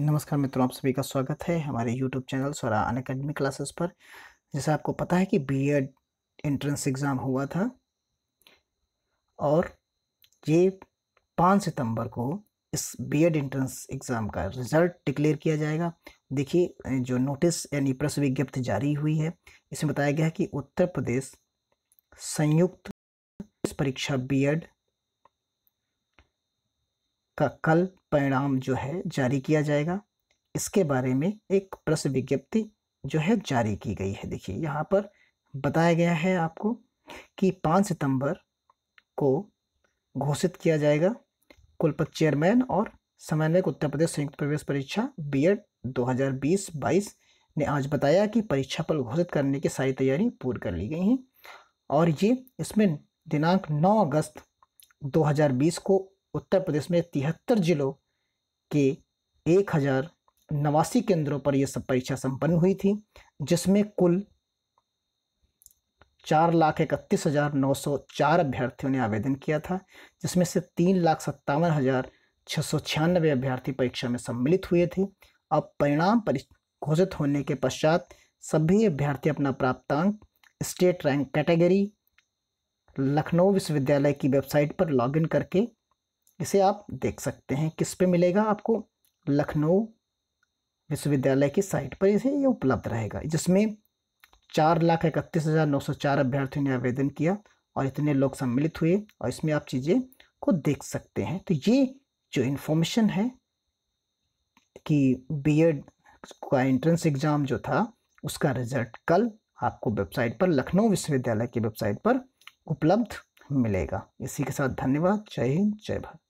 नमस्कार मित्रों आप सभी का स्वागत है हमारे YouTube channel Swara Unacademy classes पर जैसे आपको पता है कि बीएड एंट्रेंस एग्ज़ाम हुआ था और ये पाँच सितंबर को इस बीएड एंट्रेंस एग्ज़ाम का रिज़ल्ट डिक्लेयर किया जाएगा देखिए जो नोटिस यानी प्रेस विज्ञप्ति जारी हुई है इसमें बताया गया है कि उत्तर प्रदेश संयुक्त परीक्षा बी e का कल परिणाम जो है जारी किया जाएगा इसके बारे में एक प्रश्न विज्ञप्ति जो है जारी की गई है देखिए यहाँ पर बताया गया है आपको कि पाँच सितंबर को घोषित किया जाएगा कुलपत चेयरमैन और समन्वयक उत्तर प्रदेश संयुक्त प्रवेश परीक्षा बीएड 2020-22 ने आज बताया कि परीक्षा पल घोषित करने की सारी तैयारी पूरी कर ली गई हैं और ये इसमें दिनांक 9 अगस्त 2020 को उत्तर प्रदेश में तिहत्तर जिलों के एक हज़ार नवासी केंद्रों पर यह सब परीक्षा संपन्न हुई थी जिसमें कुल चार लाख इकतीस हज़ार नौ सौ चार अभ्यर्थियों ने आवेदन किया था जिसमें से तीन लाख सत्तावन हज़ार छः सौ छियानबे अभ्यर्थी परीक्षा में सम्मिलित हुए थे अब परिणाम घोषित होने के पश्चात सभी अभ्यर्थी अपना प्राप्तांक स्टेट रैंक कैटेगरी लखनऊ विश्वविद्यालय की वेबसाइट पर लॉगिन करके इसे आप देख सकते हैं किस पे मिलेगा आपको लखनऊ विश्वविद्यालय की साइट पर इसे ये उपलब्ध रहेगा जिसमें चार लाख इकतीस हज़ार नौ सौ चार अभ्यर्थियों ने आवेदन किया और इतने लोग सम्मिलित हुए और इसमें आप चीज़ें को देख सकते हैं तो ये जो इन्फॉर्मेशन है कि बीएड e का एंट्रेंस एग्ज़ाम जो था उसका रिजल्ट कल आपको वेबसाइट पर लखनऊ विश्वविद्यालय की वेबसाइट पर उपलब्ध मिलेगा इसी के साथ धन्यवाद जय हिंद जय भारत